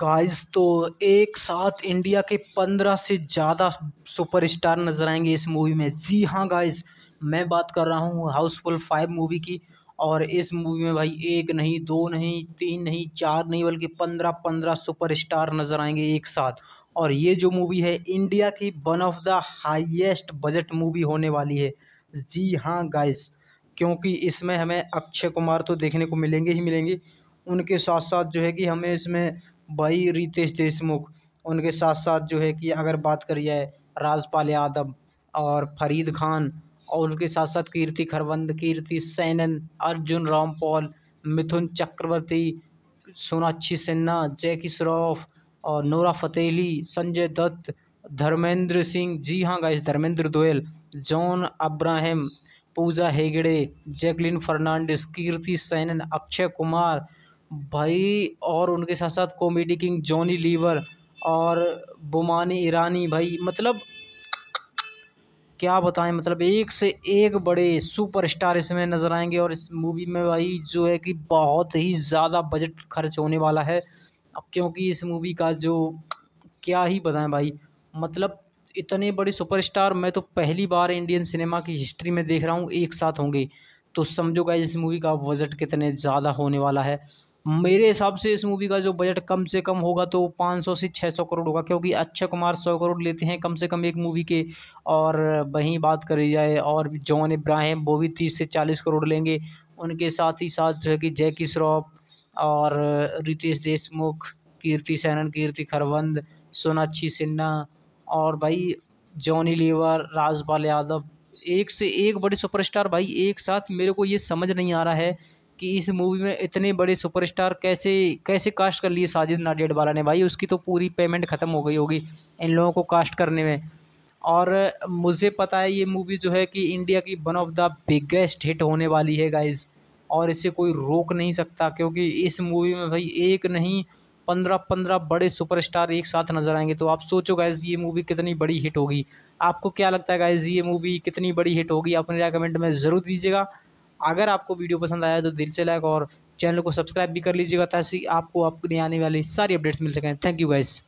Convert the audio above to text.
guys तो एक साथ इंडिया के पंद्रह से ज़्यादा सुपरस्टार नज़र आएंगे इस मूवी में जी हाँ गाइस मैं बात कर रहा हूँ हाउसफुल फाइव मूवी की और इस मूवी में भाई एक नहीं दो नहीं तीन नहीं चार नहीं बल्कि पंद्रह पंद्रह सुपरस्टार नज़र आएंगे एक साथ और ये जो मूवी है इंडिया की one of the highest budget movie होने वाली है जी हाँ गाइस क्योंकि इसमें हमें अक्षय कुमार तो देखने को मिलेंगे ही मिलेंगे उनके साथ साथ जो है कि हमें इसमें भाई रितेश देशमुख उनके साथ साथ जो है कि अगर बात करी जाए राजपाल यादव और फरीद खान और उनके साथ साथ कीर्ति खरवंद कीर्ति सैनन अर्जुन रामपॉल मिथुन चक्रवर्ती सोनाक्षी सिन्हा जैकी श्रॉफ और नोरा फतेहली संजय दत्त धर्मेंद्र सिंह जी हाँ गाइस धर्मेंद्र दोयल जॉन अब्राहम पूजा हेगड़े जैकलिन फर्नांडिस कीर्ति सैनन अक्षय कुमार भाई और उनके साथ साथ कॉमेडी किंग जॉनी लीवर और बुमानी ईरानी भाई मतलब क्या बताएं मतलब एक से एक बड़े सुपरस्टार इसमें नज़र आएंगे और इस मूवी में भाई जो है कि बहुत ही ज़्यादा बजट खर्च होने वाला है अब क्योंकि इस मूवी का जो क्या ही बताएं भाई मतलब इतने बड़े सुपरस्टार मैं तो पहली बार इंडियन सिनेमा की हिस्ट्री में देख रहा हूँ एक साथ होंगे तो समझो इस मूवी का बजट कितने ज़्यादा होने वाला है मेरे हिसाब से इस मूवी का जो बजट कम से कम होगा तो पाँच सौ से छः सौ करोड़ होगा क्योंकि अक्षय कुमार सौ करोड़ लेते हैं कम से कम एक मूवी के और वहीं बात करी जाए और जॉन इब्राहिम वो भी तीस से चालीस करोड़ लेंगे उनके साथ ही साथ जो है कि जैकी श्रॉफ और रितेश देशमुख कीर्ति सैनन कीर्ति खरवंद सोनाक्षी सिन्हा और भाई जॉनी लीवर राजपाल यादव एक से एक बड़े सुपरस्टार भाई एक साथ मेरे को ये समझ नहीं आ रहा है कि इस मूवी में इतने बड़े सुपरस्टार कैसे कैसे कास्ट कर लिए साजिद नाडेड वाला ने भाई उसकी तो पूरी पेमेंट ख़त्म हो गई होगी इन लोगों को कास्ट करने में और मुझे पता है ये मूवी जो है कि इंडिया की one of the biggest hit होने वाली है गाइज़ और इसे कोई रोक नहीं सकता क्योंकि इस मूवी में भाई एक नहीं पंद्रह पंद्रह बड़े सुपरस्टार एक साथ नज़र आएंगे तो आप सोचो गाइज़ ये मूवी कितनी बड़ी हिट होगी आपको क्या लगता है गाइज़ ये मूवी कितनी बड़ी हिट होगी आप अपने कमेंट में ज़रूर दीजिएगा अगर आपको वीडियो पसंद आया तो दिल से लाइक और चैनल को सब्सक्राइब भी कर लीजिएगा ताकि आपको अपनी आने वाली सारी अपडेट्स मिल सकें थैंक यू गाइज़